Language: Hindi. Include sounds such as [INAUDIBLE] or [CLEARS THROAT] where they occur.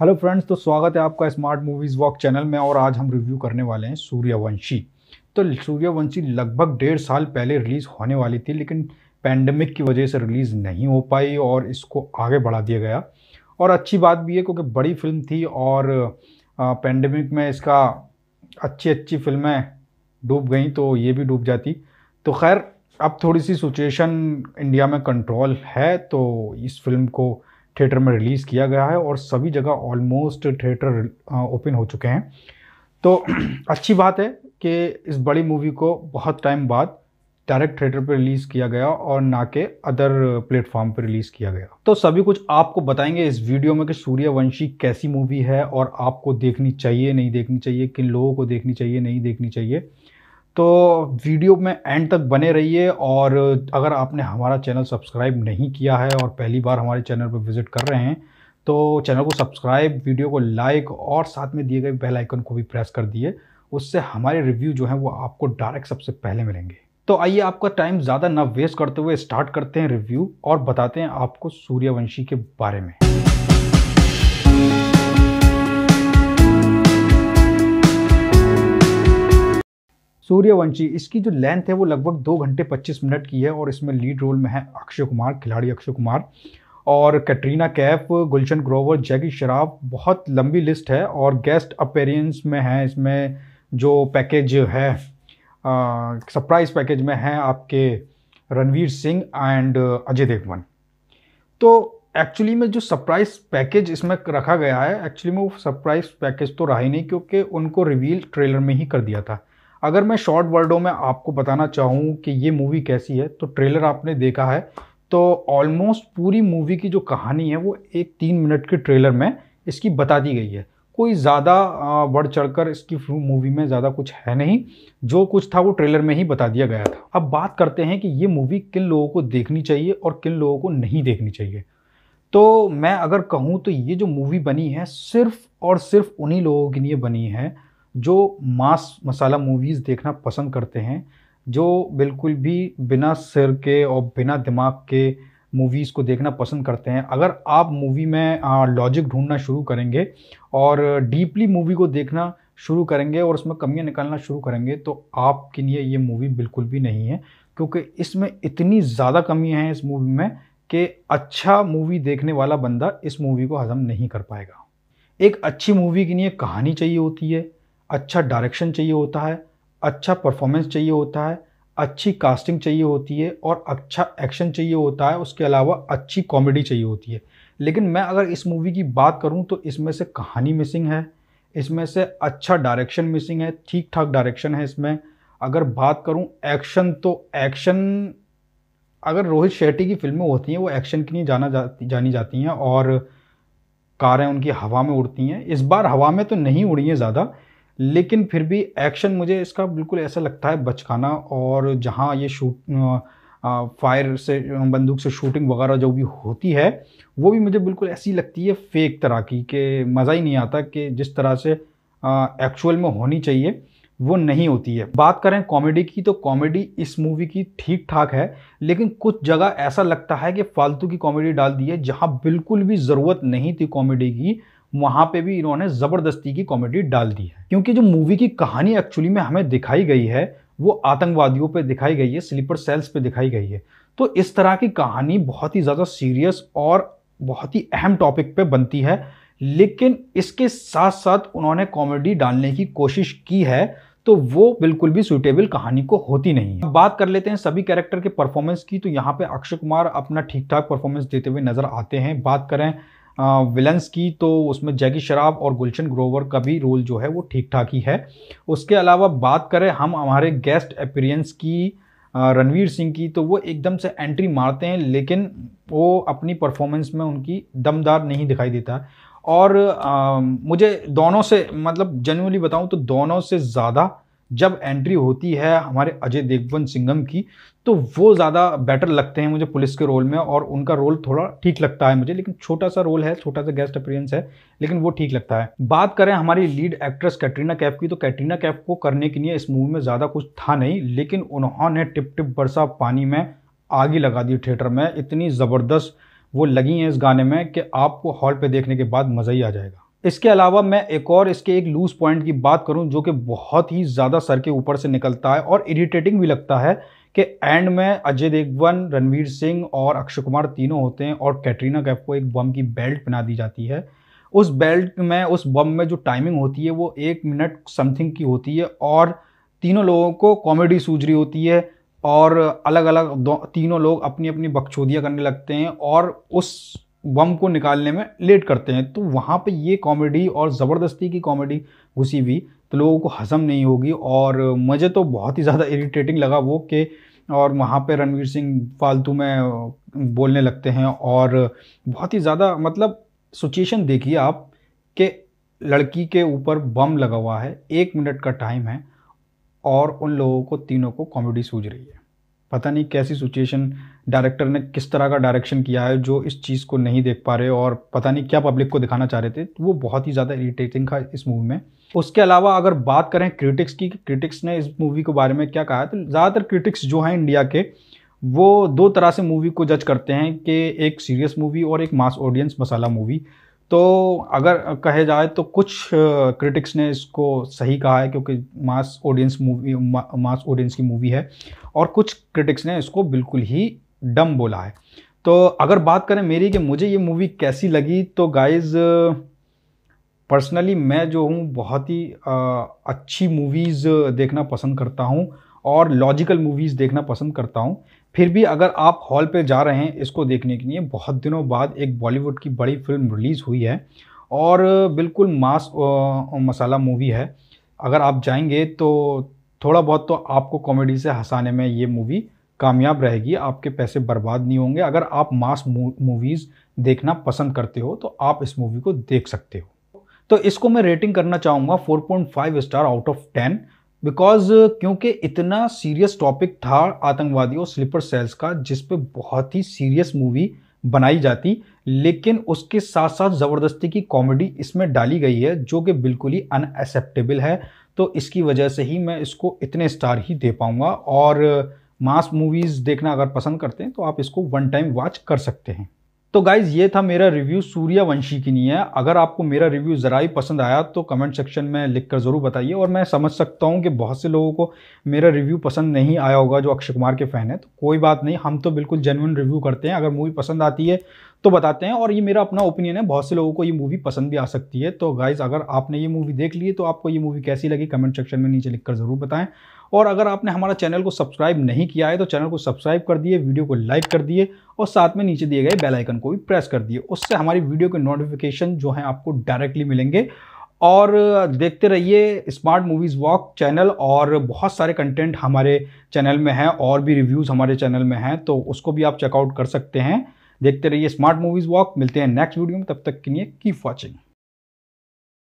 हेलो फ्रेंड्स तो स्वागत है आपका स्मार्ट मूवीज़ वॉक चैनल में और आज हम रिव्यू करने वाले हैं सूर्यवंशी तो सूर्यवंशी लगभग डेढ़ साल पहले रिलीज़ होने वाली थी लेकिन पैंडमिक की वजह से रिलीज़ नहीं हो पाई और इसको आगे बढ़ा दिया गया और अच्छी बात भी है क्योंकि बड़ी फिल्म थी और पैंडमिक में इसका अच्छी अच्छी फिल्में डूब गई तो ये भी डूब जाती तो खैर अब थोड़ी सी सिचुएशन इंडिया में कंट्रोल है तो इस फिल्म को थिएटर में रिलीज़ किया गया है और सभी जगह ऑलमोस्ट थिएटर ओपन हो चुके हैं तो [CLEARS THROAT] अच्छी बात है कि इस बड़ी मूवी को बहुत टाइम बाद डायरेक्ट थिएटर पर रिलीज़ किया गया और ना के अदर प्लेटफॉर्म पर रिलीज़ किया गया तो सभी कुछ आपको बताएंगे इस वीडियो में कि सूर्यवंशी कैसी मूवी है और आपको देखनी चाहिए नहीं देखनी चाहिए किन लोगों को देखनी चाहिए नहीं देखनी चाहिए तो वीडियो में एंड तक बने रहिए और अगर आपने हमारा चैनल सब्सक्राइब नहीं किया है और पहली बार हमारे चैनल पर विज़िट कर रहे हैं तो चैनल को सब्सक्राइब वीडियो को लाइक और साथ में दिए गए बेल आइकन को भी प्रेस कर दिए उससे हमारे रिव्यू जो हैं वो आपको डायरेक्ट सबसे पहले मिलेंगे तो आइए आपका टाइम ज़्यादा ना वेस्ट करते हुए स्टार्ट करते हैं रिव्यू और बताते हैं आपको सूर्यवंशी के बारे में सूर्यवंशी इसकी जो लेंथ है वो लगभग दो घंटे पच्चीस मिनट की है और इसमें लीड रोल में है अक्षय कुमार खिलाड़ी अक्षय कुमार और कैटरीना कैफ गुलशन ग्रोवर जैकी शराफ बहुत लंबी लिस्ट है और गेस्ट अपेरेंस में है इसमें जो पैकेज है सरप्राइज पैकेज में है आपके रणवीर सिंह एंड अजय देवगन तो एक्चुअली में जो सरप्राइज पैकेज इसमें रखा गया है एक्चुअली में वो सरप्राइज पैकेज तो रहा ही नहीं क्योंकि उनको रिवील ट्रेलर में ही कर दिया था अगर मैं शॉर्ट वर्डों में आपको बताना चाहूँ कि ये मूवी कैसी है तो ट्रेलर आपने देखा है तो ऑलमोस्ट पूरी मूवी की जो कहानी है वो एक तीन मिनट के ट्रेलर में इसकी बता दी गई है कोई ज़्यादा बढ़ चढ़कर इसकी मूवी में ज़्यादा कुछ है नहीं जो कुछ था वो ट्रेलर में ही बता दिया गया था अब बात करते हैं कि ये मूवी किन लोगों को देखनी चाहिए और किन लोगों को नहीं देखनी चाहिए तो मैं अगर कहूँ तो ये जो मूवी बनी है सिर्फ और सिर्फ उन्हीं लोगों के लिए बनी है जो मास मसाला मूवीज़ देखना पसंद करते हैं जो बिल्कुल भी बिना सिर के और बिना दिमाग के मूवीज़ को देखना पसंद करते हैं अगर आप मूवी में लॉजिक ढूंढना शुरू करेंगे और डीपली मूवी को देखना शुरू करेंगे और उसमें कमियां निकालना शुरू करेंगे तो आपके लिए ये मूवी बिल्कुल भी नहीं है क्योंकि इसमें इतनी ज़्यादा कमियाँ हैं इस मूवी में कि अच्छा मूवी देखने वाला बंदा इस मूवी को हजम नहीं कर पाएगा एक अच्छी मूवी के लिए कहानी चाहिए होती है अच्छा डायरेक्शन चाहिए होता है अच्छा परफॉर्मेंस चाहिए होता है अच्छी कास्टिंग चाहिए होती है और अच्छा एक्शन चाहिए होता है उसके अलावा अच्छी कॉमेडी चाहिए होती है लेकिन मैं अगर इस मूवी की बात करूं तो इसमें से कहानी मिसिंग है इसमें से अच्छा डायरेक्शन मिसिंग है ठीक ठाक डायरेक्शन है इसमें अगर बात करूं एक्शन तो एक्शन अगर रोहित शेट्टी की फिल्में होती हैं वो एक्शन के लिए जाना जाती जानी जाती हैं और कारें उनकी हवा में उड़ती हैं इस बार हवा में तो नहीं उड़ी हैं ज़्यादा लेकिन फिर भी एक्शन मुझे इसका बिल्कुल ऐसा लगता है बचकाना और जहाँ ये शूट फायर से बंदूक से शूटिंग वगैरह जो भी होती है वो भी मुझे बिल्कुल ऐसी लगती है फेक तरह की कि मज़ा ही नहीं आता कि जिस तरह से एक्चुअल में होनी चाहिए वो नहीं होती है बात करें कॉमेडी की तो कॉमेडी इस मूवी की ठीक ठाक है लेकिन कुछ जगह ऐसा लगता है कि फालतू की कॉमेडी डाल दी है जहाँ बिल्कुल भी ज़रूरत नहीं थी कॉमेडी की वहां पे भी इन्होंने ज़बरदस्ती की कॉमेडी डाल दी है क्योंकि जो मूवी की कहानी एक्चुअली में हमें दिखाई गई है वो आतंकवादियों पे दिखाई गई है स्लीपर सेल्स पे दिखाई गई है तो इस तरह की कहानी बहुत ही ज़्यादा सीरियस और बहुत ही अहम टॉपिक पे बनती है लेकिन इसके साथ साथ उन्होंने कॉमेडी डालने की कोशिश की है तो वो बिल्कुल भी सुटेबल कहानी को होती नहीं है बात कर लेते हैं सभी कैरेक्टर के परफॉर्मेंस की तो यहाँ पे अक्षय कुमार अपना ठीक ठाक परफॉर्मेंस देते हुए नजर आते हैं बात करें विलन्स की तो उसमें जैकी शराब और गुलशन ग्रोवर का भी रोल जो है वो ठीक ठाक ही है उसके अलावा बात करें हम हमारे गेस्ट अपीरियंस की रणवीर सिंह की तो वो एकदम से एंट्री मारते हैं लेकिन वो अपनी परफॉर्मेंस में उनकी दमदार नहीं दिखाई देता और आ, मुझे दोनों से मतलब जनरली बताऊं तो दोनों से ज़्यादा जब एंट्री होती है हमारे अजय देवगन सिंगम की तो वो ज़्यादा बेटर लगते हैं मुझे पुलिस के रोल में और उनका रोल थोड़ा ठीक लगता है मुझे लेकिन छोटा सा रोल है छोटा सा गेस्ट अपीरेंस है लेकिन वो ठीक लगता है बात करें हमारी लीड एक्ट्रेस कैटरीना कैफ की तो कैटरीना कैफ को करने के लिए इस मूवी में ज़्यादा कुछ था नहीं लेकिन उन्होंने टिप टिप बरसा पानी में आग ही लगा दी थिएटर में इतनी ज़बरदस्त वो लगी हैं इस गाने में कि आपको हॉल पर देखने के बाद मज़ा ही आ जाएगा इसके अलावा मैं एक और इसके एक लूज पॉइंट की बात करूं जो कि बहुत ही ज़्यादा सर के ऊपर से निकलता है और इरिटेटिंग भी लगता है कि एंड में अजय देवगन रणवीर सिंह और अक्षय कुमार तीनों होते हैं और कैटरीना कैफ को एक बम की बेल्ट पहना दी जाती है उस बेल्ट में उस बम में जो टाइमिंग होती है वो एक मिनट समथिंग की होती है और तीनों लोगों को कॉमेडी सूझ रही होती है और अलग अलग तीनों लोग अपनी अपनी बकचोदियाँ करने लगते हैं और उस बम को निकालने में लेट करते हैं तो वहाँ पे ये कॉमेडी और ज़बरदस्ती की कॉमेडी घुसी हुई तो लोगों को हजम नहीं होगी और मुझे तो बहुत ही ज़्यादा इरिटेटिंग लगा वो कि और वहाँ पे रणवीर सिंह फालतू में बोलने लगते हैं और बहुत ही ज़्यादा मतलब सिचुएशन देखिए आप कि लड़की के ऊपर बम लगा हुआ है एक मिनट का टाइम है और उन लोगों को तीनों को कॉमेडी सूझ रही है पता नहीं कैसी सिचुएशन डायरेक्टर ने किस तरह का डायरेक्शन किया है जो इस चीज़ को नहीं देख पा रहे और पता नहीं क्या पब्लिक को दिखाना चाह रहे थे तो वो बहुत ही ज़्यादा इरीटेटिंग था इस मूवी में उसके अलावा अगर बात करें क्रिटिक्स की क्रिटिक्स ने इस मूवी के बारे में क्या कहा तो ज़्यादातर क्रिटिक्स जो हैं इंडिया के वो दो तरह से मूवी को जज करते हैं कि एक सीरियस मूवी और एक मास ऑडियंस मसाला मूवी तो अगर कहे जाए तो कुछ क्रिटिक्स ने इसको सही कहा है क्योंकि mass audience movie mass audience की मूवी है और कुछ क्रिटिक्स ने इसको बिल्कुल ही डम बोला है तो अगर बात करें मेरी कि मुझे ये मूवी कैसी लगी तो गाइज़ पर्सनली मैं जो हूँ बहुत ही अच्छी मूवीज़ देखना पसंद करता हूँ और लॉजिकल मूवीज़ देखना पसंद करता हूँ फिर भी अगर आप हॉल पे जा रहे हैं इसको देखने के लिए बहुत दिनों बाद एक बॉलीवुड की बड़ी फिल्म रिलीज़ हुई है और बिल्कुल मास मसाला मूवी है अगर आप जाएंगे तो थोड़ा बहुत तो आपको कॉमेडी से हंसाने में ये मूवी कामयाब रहेगी आपके पैसे बर्बाद नहीं होंगे अगर आप मास मूवीज़ देखना पसंद करते हो तो आप इस मूवी को देख सकते हो तो इसको मैं रेटिंग करना चाहूँगा 4.5 star out of 10 because uh, क्योंकि इतना सीरियस टॉपिक था आतंकवादी और स्लीपर सेल्स का जिस पे बहुत ही सीरियस मूवी बनाई जाती लेकिन उसके साथ साथ ज़बरदस्ती की कॉमेडी इसमें डाली गई है जो कि बिल्कुल ही अनएक्सेप्टेबल है तो इसकी वजह से ही मैं इसको इतने स्टार ही दे पाऊँगा और मास uh, मूवीज़ देखना अगर पसंद करते हैं तो आप इसको वन टाइम वॉच कर सकते हैं तो गाइज ये था मेरा रिव्यू सूर्यवंशी की नहीं है अगर आपको मेरा रिव्यू ज़रा ही पसंद आया तो कमेंट सेक्शन में लिख कर ज़रूर बताइए और मैं समझ सकता हूँ कि बहुत से लोगों को मेरा रिव्यू पसंद नहीं आया होगा जो अक्षय कुमार के फ़ैन है तो कोई बात नहीं हम तो बिल्कुल जेनुअन रिव्यू करते हैं अगर मूवी पसंद आती है तो बताते हैं और ये मेरा अपना ओपिनियन है बहुत से लोगों को ये मूवी पसंद भी आ सकती है तो गाइज़ अगर आपने ये मूवी देख ली तो आपको ये मूवी कैसी लगी कमेंट सेक्शन में नीचे लिखकर ज़रूर बताएं और अगर आपने हमारा चैनल को सब्सक्राइब नहीं किया है तो चैनल को सब्सक्राइब कर दिए वीडियो को लाइक कर दिए और साथ में नीचे दिए गए बेल आइकन को भी प्रेस कर दिए उससे हमारी वीडियो के नोटिफिकेशन जो है आपको डायरेक्टली मिलेंगे और देखते रहिए स्मार्ट मूवीज़ वॉक चैनल और बहुत सारे कंटेंट हमारे चैनल में हैं और भी रिव्यूज़ हमारे चैनल में हैं तो उसको भी आप चेकआउट कर सकते हैं देखते रहिए स्मार्ट मूवीज़ वॉक मिलते हैं नेक्स्ट वीडियो में तब तक के लिए कीप वॉचिंग